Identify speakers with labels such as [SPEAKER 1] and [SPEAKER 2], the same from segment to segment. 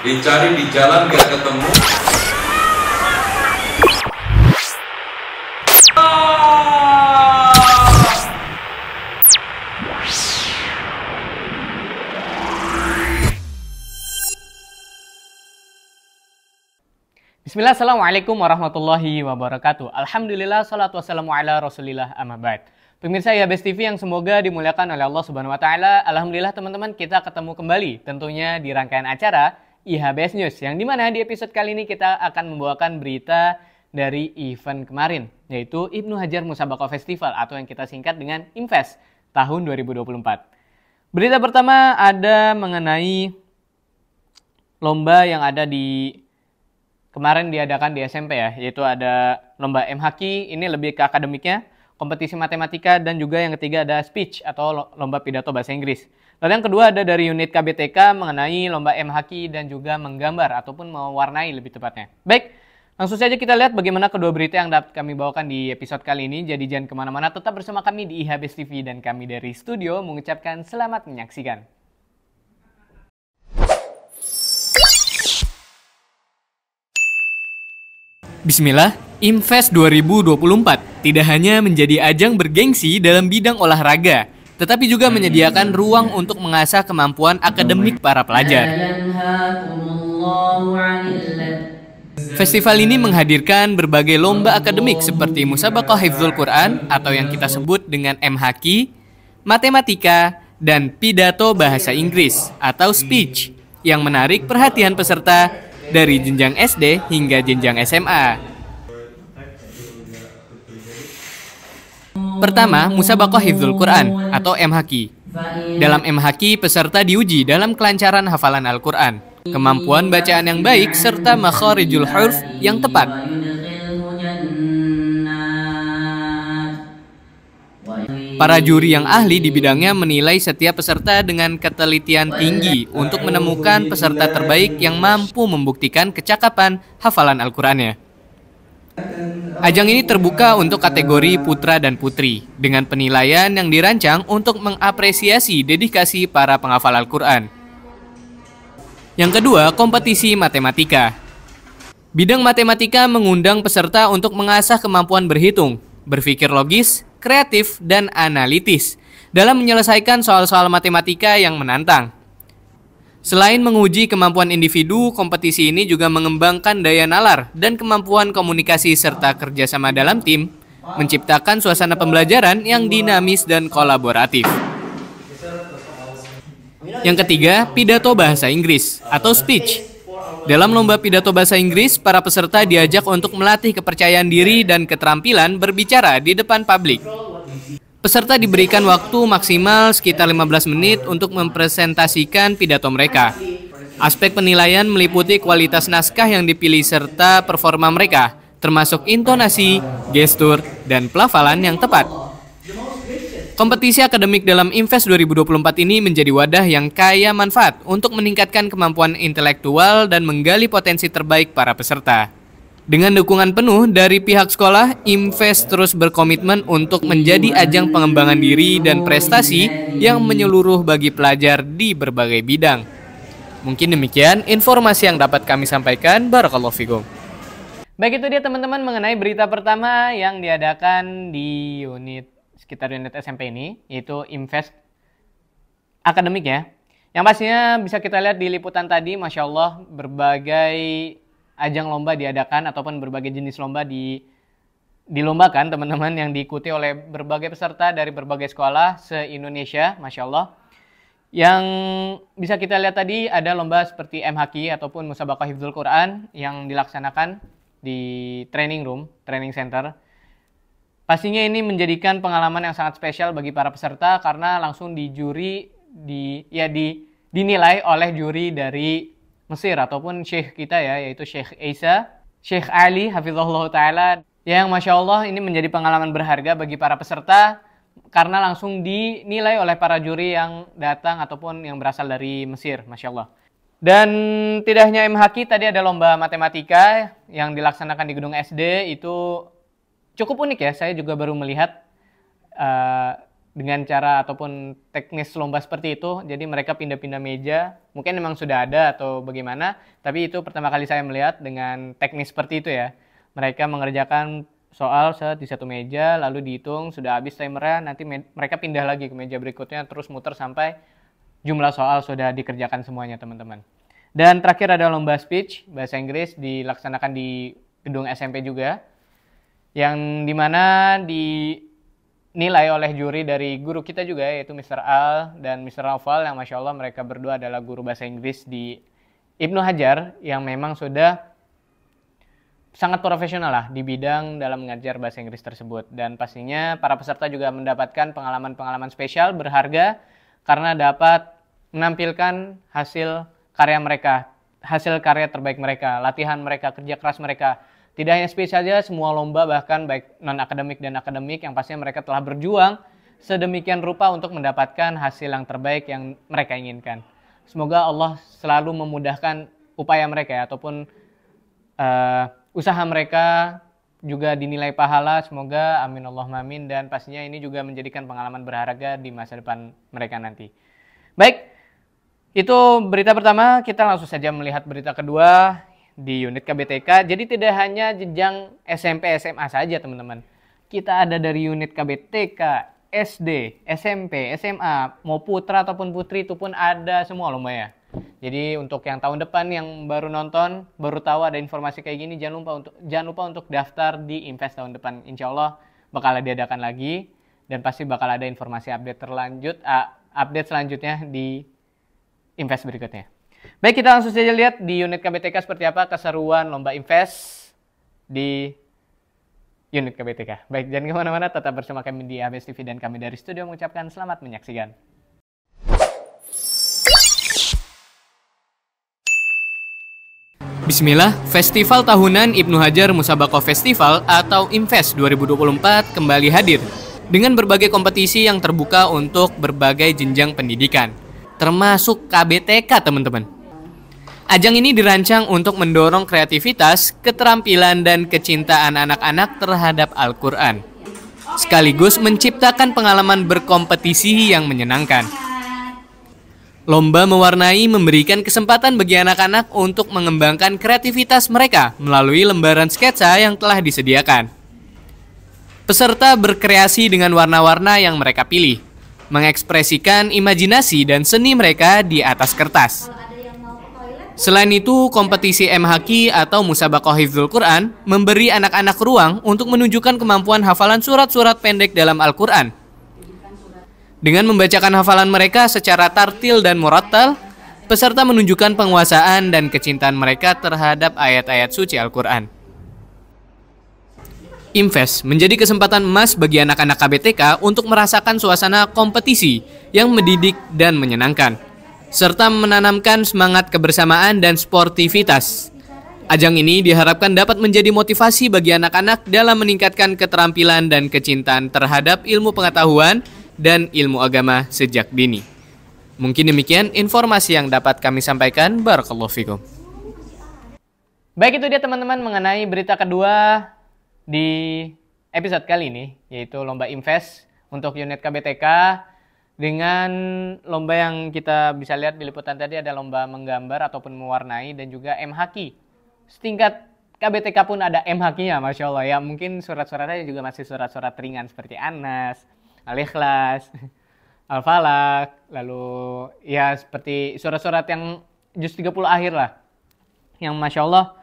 [SPEAKER 1] Dicari di jalan gak ketemu. Bismillah, Assalamualaikum warahmatullahi wabarakatuh. Alhamdulillah, salatu wassalamu ala rasulillah amma Pemirsa ya Best TV yang semoga dimuliakan oleh Allah Subhanahu wa taala. Alhamdulillah teman-teman kita ketemu kembali tentunya di rangkaian acara IHBS News yang dimana di episode kali ini kita akan membawakan berita dari event kemarin yaitu Ibnu Hajar Musabaqah Festival atau yang kita singkat dengan Invest tahun 2024. Berita pertama ada mengenai lomba yang ada di kemarin diadakan di SMP ya, yaitu ada lomba MHQ, ini lebih ke akademiknya kompetisi matematika, dan juga yang ketiga ada speech atau lomba pidato bahasa Inggris. Lalu yang kedua ada dari unit KBTK mengenai lomba MHQ dan juga menggambar ataupun mewarnai lebih tepatnya. Baik, langsung saja kita lihat bagaimana kedua berita yang dapat kami bawakan di episode kali ini. Jadi jangan kemana-mana, tetap bersama kami di IHBS TV dan kami dari studio mengucapkan selamat menyaksikan. Bismillah, Invest 2024 tidak hanya menjadi ajang bergengsi dalam bidang olahraga, tetapi juga menyediakan ruang untuk mengasah kemampuan akademik para pelajar. Festival ini menghadirkan berbagai lomba akademik seperti musabakah hifzul Quran atau yang kita sebut dengan MHQ, Matematika, dan Pidato Bahasa Inggris atau Speech yang menarik perhatian peserta dari jenjang SD hingga jenjang SMA. Pertama, Musabakoh Hifzul Quran atau MHQ. Dalam MHQ, peserta diuji dalam kelancaran hafalan Al-Quran, kemampuan bacaan yang baik, serta makharijul huruf yang tepat. Para juri yang ahli di bidangnya menilai setiap peserta dengan ketelitian tinggi untuk menemukan peserta terbaik yang mampu membuktikan kecakapan hafalan Al-Qur'annya. Ajang ini terbuka untuk kategori putra dan putri, dengan penilaian yang dirancang untuk mengapresiasi dedikasi para penghafal Al-Quran. Yang kedua, kompetisi matematika. Bidang matematika mengundang peserta untuk mengasah kemampuan berhitung, berpikir logis, kreatif, dan analitis dalam menyelesaikan soal-soal matematika yang menantang. Selain menguji kemampuan individu, kompetisi ini juga mengembangkan daya nalar dan kemampuan komunikasi serta kerjasama dalam tim, menciptakan suasana pembelajaran yang dinamis dan kolaboratif. Yang ketiga, pidato bahasa Inggris atau speech. Dalam lomba pidato bahasa Inggris, para peserta diajak untuk melatih kepercayaan diri dan keterampilan berbicara di depan publik. Peserta diberikan waktu maksimal sekitar 15 menit untuk mempresentasikan pidato mereka. Aspek penilaian meliputi kualitas naskah yang dipilih serta performa mereka, termasuk intonasi, gestur, dan pelafalan yang tepat. Kompetisi akademik dalam Invest 2024 ini menjadi wadah yang kaya manfaat untuk meningkatkan kemampuan intelektual dan menggali potensi terbaik para peserta. Dengan dukungan penuh dari pihak sekolah, Invest terus berkomitmen untuk menjadi ajang pengembangan diri dan prestasi yang menyeluruh bagi pelajar di berbagai bidang. Mungkin demikian informasi yang dapat kami sampaikan. Barakallahu fikum. Baik itu dia teman-teman mengenai berita pertama yang diadakan di unit sekitar unit SMP ini, yaitu Invest Akademik ya. Yang pastinya bisa kita lihat di liputan tadi, Masya Allah berbagai ajang lomba diadakan ataupun berbagai jenis lomba di dilombakan teman-teman yang diikuti oleh berbagai peserta dari berbagai sekolah se-Indonesia, Masya Allah. Yang bisa kita lihat tadi ada lomba seperti MHQ ataupun Musabakah Hifzul Quran yang dilaksanakan di training room, training center. Pastinya ini menjadikan pengalaman yang sangat spesial bagi para peserta karena langsung dijuri di ya di dinilai oleh juri dari Mesir ataupun syekh kita ya yaitu Syekh Isa, Syekh Ali hafizahullah taala yang masya Allah ini menjadi pengalaman berharga bagi para peserta karena langsung dinilai oleh para juri yang datang ataupun yang berasal dari Mesir, masya Allah. Dan tidak hanya MHQ, tadi ada lomba matematika yang dilaksanakan di gedung SD itu cukup unik ya. Saya juga baru melihat uh, dengan cara ataupun teknis lomba seperti itu. Jadi mereka pindah-pindah meja, mungkin memang sudah ada atau bagaimana, tapi itu pertama kali saya melihat dengan teknis seperti itu ya. Mereka mengerjakan soal di satu meja, lalu dihitung sudah habis timernya, nanti mereka pindah lagi ke meja berikutnya, terus muter sampai jumlah soal sudah dikerjakan semuanya teman-teman. Dan terakhir ada lomba speech bahasa Inggris dilaksanakan di gedung SMP juga, yang dimana di dinilai oleh juri dari guru kita juga yaitu Mr. Al dan Mr. Naufal yang Masya Allah mereka berdua adalah guru bahasa Inggris di Ibnu Hajar yang memang sudah sangat profesional lah di bidang dalam mengajar bahasa Inggris tersebut dan pastinya para peserta juga mendapatkan pengalaman-pengalaman spesial berharga karena dapat menampilkan hasil karya mereka, hasil karya terbaik mereka, latihan mereka, kerja keras mereka tidak hanya spesial saja, semua lomba bahkan baik non-akademik dan akademik yang pastinya mereka telah berjuang sedemikian rupa untuk mendapatkan hasil yang terbaik yang mereka inginkan. Semoga Allah selalu memudahkan upaya mereka ya, ataupun uh, usaha mereka juga dinilai pahala. Semoga amin Allah mamin dan pastinya ini juga menjadikan pengalaman berharga di masa depan mereka nanti. Baik, itu berita pertama, kita langsung saja melihat berita kedua di unit KBTK. Jadi tidak hanya jenjang SMP SMA saja teman-teman. Kita ada dari unit KBTK, SD, SMP, SMA, mau putra ataupun putri itu pun ada semua loh ya. Jadi untuk yang tahun depan yang baru nonton, baru tahu ada informasi kayak gini, jangan lupa untuk jangan lupa untuk daftar di Invest tahun depan. Insya Allah bakal diadakan lagi dan pasti bakal ada informasi update terlanjut, uh, update selanjutnya di Invest berikutnya. Baik, kita langsung saja lihat di unit KBTK seperti apa keseruan lomba invest di unit KBTK. Baik, jangan kemana-mana, tetap bersama kami di ABS TV dan kami dari studio mengucapkan selamat menyaksikan. Bismillah, Festival Tahunan Ibnu Hajar Musabako Festival atau Invest 2024 kembali hadir dengan berbagai kompetisi yang terbuka untuk berbagai jenjang pendidikan, termasuk KBTK teman-teman. Ajang ini dirancang untuk mendorong kreativitas, keterampilan, dan kecintaan anak-anak terhadap Al-Quran, sekaligus menciptakan pengalaman berkompetisi yang menyenangkan. Lomba mewarnai memberikan kesempatan bagi anak-anak untuk mengembangkan kreativitas mereka melalui lembaran sketsa yang telah disediakan. Peserta berkreasi dengan warna-warna yang mereka pilih, mengekspresikan imajinasi dan seni mereka di atas kertas. Selain itu, kompetisi MHQ atau Musabakoh Hifdzul Quran memberi anak-anak ruang untuk menunjukkan kemampuan hafalan surat-surat pendek dalam Al-Quran. Dengan membacakan hafalan mereka secara tartil dan murattal, peserta menunjukkan penguasaan dan kecintaan mereka terhadap ayat-ayat suci Al-Quran. Invest menjadi kesempatan emas bagi anak-anak KBTK untuk merasakan suasana kompetisi yang mendidik dan menyenangkan serta menanamkan semangat kebersamaan dan sportivitas. Ajang ini diharapkan dapat menjadi motivasi bagi anak-anak dalam meningkatkan keterampilan dan kecintaan terhadap ilmu pengetahuan dan ilmu agama sejak dini. Mungkin demikian informasi yang dapat kami sampaikan. Barakallahu fikum. Baik itu dia teman-teman mengenai berita kedua di episode kali ini, yaitu Lomba Invest untuk unit KBTK dengan lomba yang kita bisa lihat di liputan tadi ada lomba menggambar ataupun mewarnai dan juga MHQ. Setingkat KBTK pun ada MHQ-nya, Masya Allah ya. Mungkin surat-suratnya juga masih surat-surat ringan seperti Anas, Al-Ikhlas, Al-Falak, lalu ya seperti surat-surat yang juz 30 akhir lah. Yang Masya Allah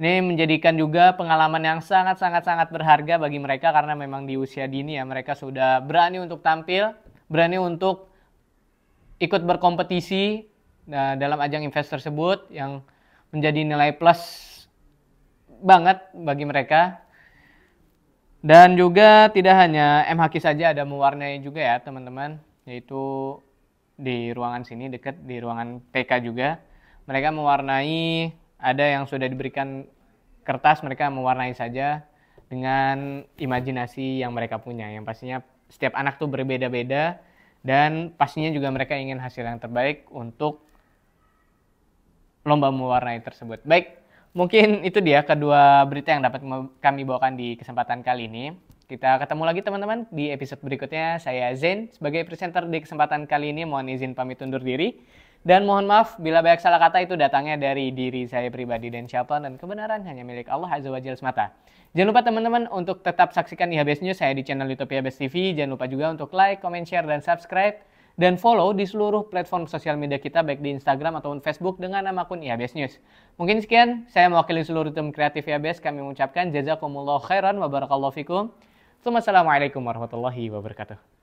[SPEAKER 1] ini menjadikan juga pengalaman yang sangat-sangat-sangat berharga bagi mereka karena memang di usia dini ya mereka sudah berani untuk tampil berani untuk ikut berkompetisi nah, dalam ajang invest tersebut yang menjadi nilai plus banget bagi mereka. Dan juga tidak hanya MHQ saja ada mewarnai juga ya teman-teman, yaitu di ruangan sini dekat di ruangan PK juga. Mereka mewarnai ada yang sudah diberikan kertas mereka mewarnai saja dengan imajinasi yang mereka punya yang pastinya setiap anak tuh berbeda-beda dan pastinya juga mereka ingin hasil yang terbaik untuk lomba mewarnai tersebut. Baik, mungkin itu dia kedua berita yang dapat kami bawakan di kesempatan kali ini. Kita ketemu lagi teman-teman di episode berikutnya. Saya Zen sebagai presenter di kesempatan kali ini mohon izin pamit undur diri. Dan mohon maaf bila banyak salah kata itu datangnya dari diri saya pribadi dan syaitan dan kebenaran hanya milik Allah Azza wa Jalla semata. Jangan lupa teman-teman untuk tetap saksikan IHBS News saya di channel YouTube IHBS TV. Jangan lupa juga untuk like, comment, share, dan subscribe. Dan follow di seluruh platform sosial media kita baik di Instagram ataupun Facebook dengan nama akun IHBS News. Mungkin sekian, saya mewakili seluruh tim kreatif IHBS. Kami mengucapkan jazakumullah khairan wa barakallahu fikum. Assalamualaikum warahmatullahi wabarakatuh.